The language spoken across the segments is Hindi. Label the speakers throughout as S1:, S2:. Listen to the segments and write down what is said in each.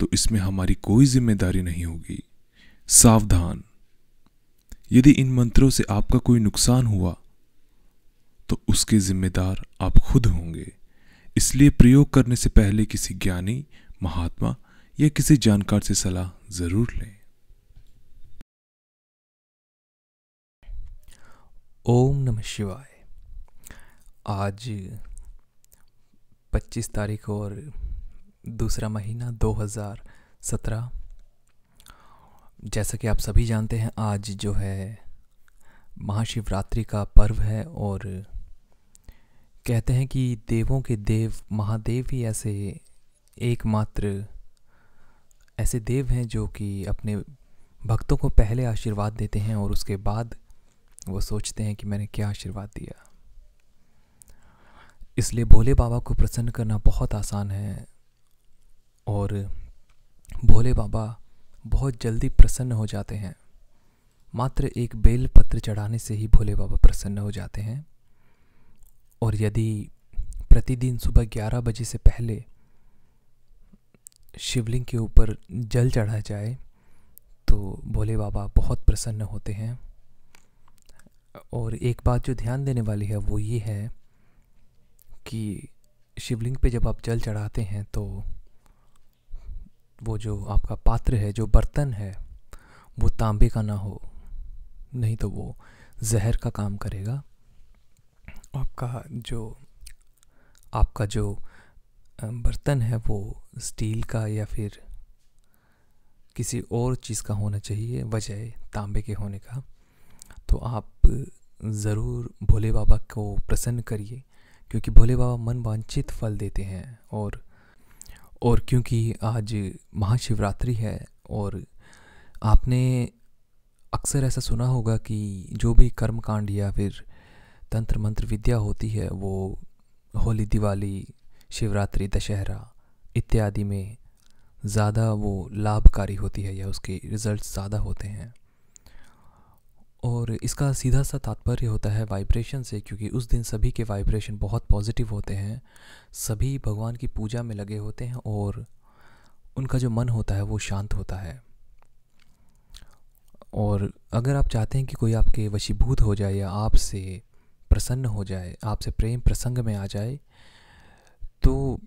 S1: तो इसमें हमारी कोई जिम्मेदारी नहीं होगी सावधान यदि इन मंत्रों से आपका कोई नुकसान हुआ तो उसके जिम्मेदार आप खुद होंगे इसलिए प्रयोग करने से पहले किसी ज्ञानी महात्मा या किसी जानकार से सलाह जरूर लें ओम नमः शिवाय आज 25 तारीख और दूसरा महीना 2017 जैसा कि आप सभी जानते हैं आज जो है महाशिवरात्रि का पर्व है और कहते हैं कि देवों के देव महादेव ही ऐसे एकमात्र ऐसे देव हैं जो कि अपने भक्तों को पहले आशीर्वाद देते हैं और उसके बाद वो सोचते हैं कि मैंने क्या आशीर्वाद दिया इसलिए भोले बाबा को प्रसन्न करना बहुत आसान है और भोले बाबा बहुत जल्दी प्रसन्न हो जाते हैं मात्र एक बेल पत्र चढ़ाने से ही भोले बाबा प्रसन्न हो जाते हैं और यदि प्रतिदिन सुबह 11 बजे से पहले शिवलिंग के ऊपर जल चढ़ा जाए तो भोले बाबा बहुत प्रसन्न होते हैं और एक बात जो ध्यान देने वाली है वो ये है कि शिवलिंग पे जब आप जल चढ़ाते हैं तो वो जो आपका पात्र है जो बर्तन है वो तांबे का ना हो नहीं तो वो जहर का काम करेगा आपका जो आपका जो बर्तन है वो स्टील का या फिर किसी और चीज़ का होना चाहिए वजह तांबे के होने का तो आप ज़रूर भोले बाबा को प्रसन्न करिए क्योंकि भोले बाबा मन वांछित फल देते हैं और और क्योंकि आज महाशिवरात्रि है और आपने अक्सर ऐसा सुना होगा कि जो भी कर्म कांड या फिर तंत्र मंत्र विद्या होती है वो होली दिवाली शिवरात्रि दशहरा इत्यादि में ज़्यादा वो लाभकारी होती है या उसके रिज़ल्ट ज़्यादा होते हैं और इसका सीधा सा तात्पर्य होता है वाइब्रेशन से क्योंकि उस दिन सभी के वाइब्रेशन बहुत पॉजिटिव होते हैं सभी भगवान की पूजा में लगे होते हैं और उनका जो मन होता है वो शांत होता है और अगर आप चाहते हैं कि कोई आपके वशीभूत हो जाए या आपसे प्रसन्न हो जाए आपसे प्रेम प्रसंग में आ जाए तो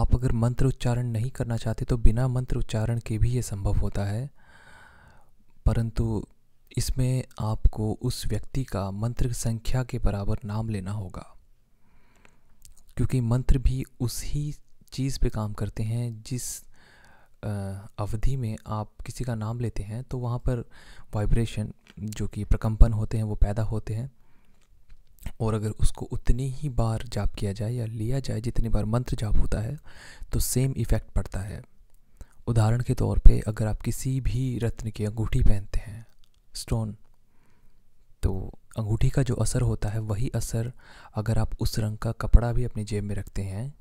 S1: आप अगर मंत्र उच्चारण नहीं करना चाहते तो बिना मंत्र उच्चारण के भी ये संभव होता है परंतु इसमें आपको उस व्यक्ति का मंत्र संख्या के बराबर नाम लेना होगा क्योंकि मंत्र भी उसी चीज़ पे काम करते हैं जिस अवधि में आप किसी का नाम लेते हैं तो वहाँ पर वाइब्रेशन जो कि प्रकम्पन होते हैं वो पैदा होते हैं और अगर उसको उतनी ही बार जाप किया जाए या लिया जाए जितनी बार मंत्र जाप होता है तो सेम इफ़ेक्ट पड़ता है उदाहरण के तौर पे अगर आप किसी भी रत्न की अंगूठी पहनते हैं स्टोन तो अंगूठी का जो असर होता है वही असर अगर आप उस रंग का कपड़ा भी अपनी जेब में रखते हैं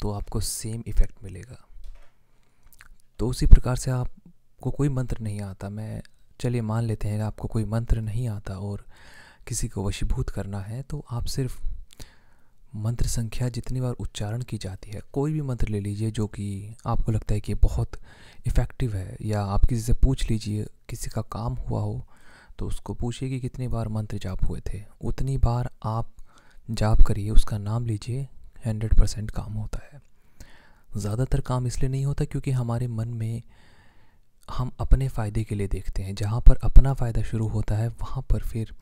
S1: तो आपको सेम इफ़ेक्ट मिलेगा तो उसी प्रकार से आपको कोई मंत्र नहीं आता मैं चलिए मान लेते हैं आपको कोई मंत्र नहीं आता और किसी को वशीभूत करना है तो आप सिर्फ मंत्र संख्या जितनी बार उच्चारण की जाती है कोई भी मंत्र ले लीजिए जो कि आपको लगता है कि बहुत इफ़ेक्टिव है या आप किसी से पूछ लीजिए किसी का काम हुआ हो तो उसको पूछिए कि कितनी बार मंत्र जाप हुए थे उतनी बार आप जाप करिए उसका नाम लीजिए हंड्रेड परसेंट काम होता है ज़्यादातर काम इसलिए नहीं होता क्योंकि हमारे मन में हम अपने फ़ायदे के लिए देखते हैं जहाँ पर अपना फ़ायदा शुरू होता है वहाँ पर फिर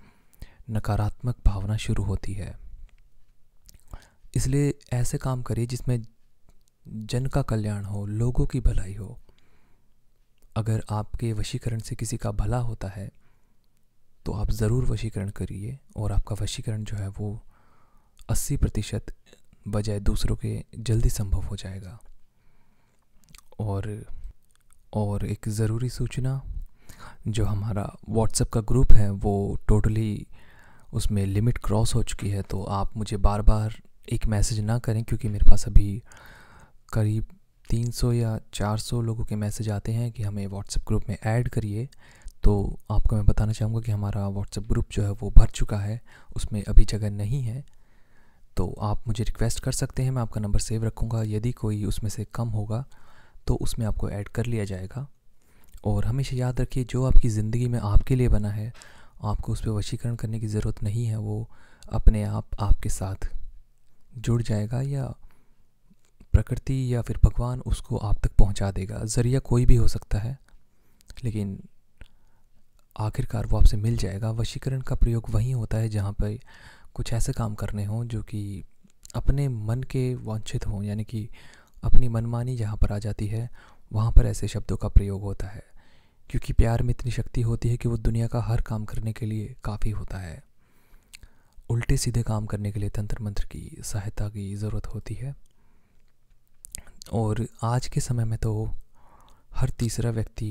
S1: नकारात्मक भावना शुरू होती है इसलिए ऐसे काम करिए जिसमें जन का कल्याण हो लोगों की भलाई हो अगर आपके वशीकरण से किसी का भला होता है तो आप ज़रूर वशीकरण करिए और आपका वशीकरण जो है वो अस्सी प्रतिशत बजाय दूसरों के जल्दी संभव हो जाएगा और और एक ज़रूरी सूचना जो हमारा व्हाट्सएप का ग्रुप है वो टोटली उसमें लिमिट क्रॉस हो चुकी है तो आप मुझे बार बार एक मैसेज ना करें क्योंकि मेरे पास अभी करीब 300 या 400 लोगों के मैसेज आते हैं कि हमें व्हाट्सएप ग्रुप में ऐड करिए तो आपको मैं बताना चाहूँगा कि हमारा व्हाट्सएप ग्रुप जो है वो भर चुका है उसमें अभी जगह नहीं है तो आप मुझे रिक्वेस्ट कर सकते हैं मैं आपका नंबर सेव रखूँगा यदि कोई उसमें से कम होगा तो उसमें आपको ऐड कर लिया जाएगा और हमेशा याद रखिए जो आपकी ज़िंदगी में आपके लिए बना है आपको उस पर वशीकरण करने की ज़रूरत नहीं है वो अपने आप आपके साथ जुड़ जाएगा या प्रकृति या फिर भगवान उसको आप तक पहुंचा देगा ज़रिया कोई भी हो सकता है लेकिन आखिरकार वो आपसे मिल जाएगा वशीकरण का प्रयोग वहीं होता है जहाँ पर कुछ ऐसे काम करने हों जो कि अपने मन के वांछित हों यानी कि अपनी मनमानी जहाँ पर आ जाती है वहाँ पर ऐसे शब्दों का प्रयोग होता है क्योंकि प्यार में इतनी शक्ति होती है कि वो दुनिया का हर काम करने के लिए काफ़ी होता है उल्टे सीधे काम करने के लिए तंत्र मंत्र की सहायता की ज़रूरत होती है और आज के समय में तो हर तीसरा व्यक्ति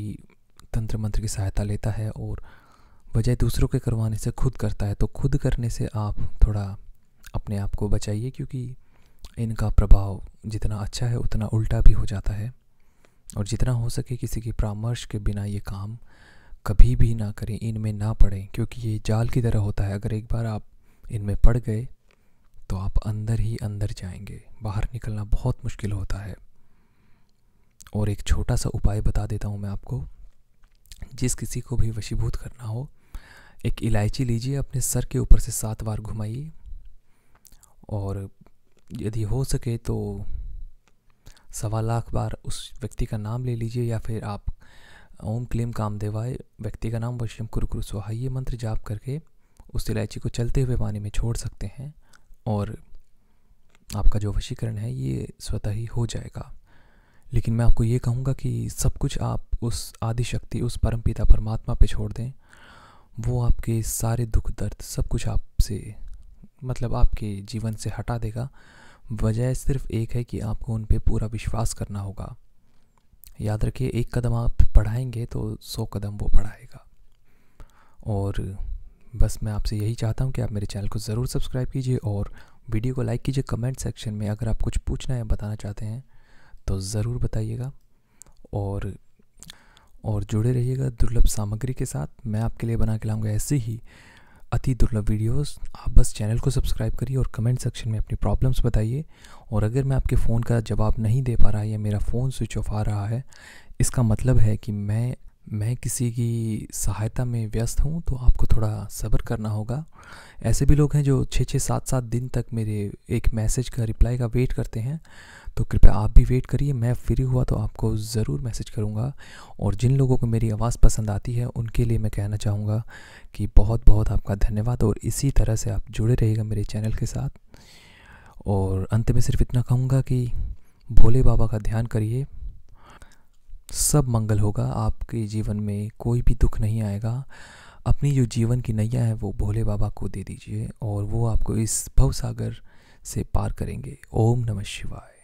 S1: तंत्र मंत्र की सहायता लेता है और बजाय दूसरों के करवाने से खुद करता है तो खुद करने से आप थोड़ा अपने आप को बचाइए क्योंकि इनका प्रभाव जितना अच्छा है उतना उल्टा भी हो जाता है और जितना हो सके किसी के परामर्श के बिना ये काम कभी भी ना करें इनमें ना पड़ें क्योंकि ये जाल की तरह होता है अगर एक बार आप इनमें पड़ गए तो आप अंदर ही अंदर जाएंगे बाहर निकलना बहुत मुश्किल होता है और एक छोटा सा उपाय बता देता हूँ मैं आपको जिस किसी को भी वशीभूत करना हो एक इलायची लीजिए अपने सर के ऊपर से सात बार घुमाइए और यदि हो सके तो सवा लाख बार उस व्यक्ति का नाम ले लीजिए या फिर आप ओम क्लीम कामदेवाय व्यक्ति का नाम वशियम कुरुकुरु स्वाहाय मंत्र जाप करके उस इलायची को चलते हुए पानी में छोड़ सकते हैं और आपका जो वशीकरण है ये स्वतः ही हो जाएगा लेकिन मैं आपको ये कहूँगा कि सब कुछ आप उस आदि शक्ति उस परम पिता परमात्मा पे छोड़ दें वो आपके सारे दुख दर्द सब कुछ आपसे मतलब आपके जीवन से हटा देगा वजह सिर्फ एक है कि आपको उन पर पूरा विश्वास करना होगा याद रखिए एक कदम आप पढ़ाएंगे तो सौ कदम वो पढ़ाएगा और बस मैं आपसे यही चाहता हूँ कि आप मेरे चैनल को ज़रूर सब्सक्राइब कीजिए और वीडियो को लाइक कीजिए कमेंट सेक्शन में अगर आप कुछ पूछना या बताना चाहते हैं तो ज़रूर बताइएगा और और जुड़े रहिएगा दुर्लभ सामग्री के साथ मैं आपके लिए बना के लाऊंगा ऐसे ही अति दुर्लभ वीडियोस आप बस चैनल को सब्सक्राइब करिए और कमेंट सेक्शन में अपनी प्रॉब्लम्स बताइए और अगर मैं आपके फ़ोन का जवाब नहीं दे पा रहा या मेरा फ़ोन स्विच ऑफ आ रहा है इसका मतलब है कि मैं मैं किसी की सहायता में व्यस्त हूँ तो आपको थोड़ा सब्र करना होगा ऐसे भी लोग हैं जो छः छः सात सात दिन तक मेरे एक मैसेज का रिप्लाई का वेट करते हैं तो कृपया आप भी वेट करिए मैं फ्री हुआ तो आपको ज़रूर मैसेज करूँगा और जिन लोगों को मेरी आवाज़ पसंद आती है उनके लिए मैं कहना चाहूँगा कि बहुत बहुत आपका धन्यवाद और इसी तरह से आप जुड़े रहेगा मेरे चैनल के साथ और अंत में सिर्फ इतना कहूँगा कि भोले बाबा का ध्यान करिए सब मंगल होगा आपके जीवन में कोई भी दुख नहीं आएगा अपनी जो जीवन की नैया है वो भोले बाबा को दे दीजिए और वो आपको इस भवसागर से पार करेंगे ओम नमः शिवाय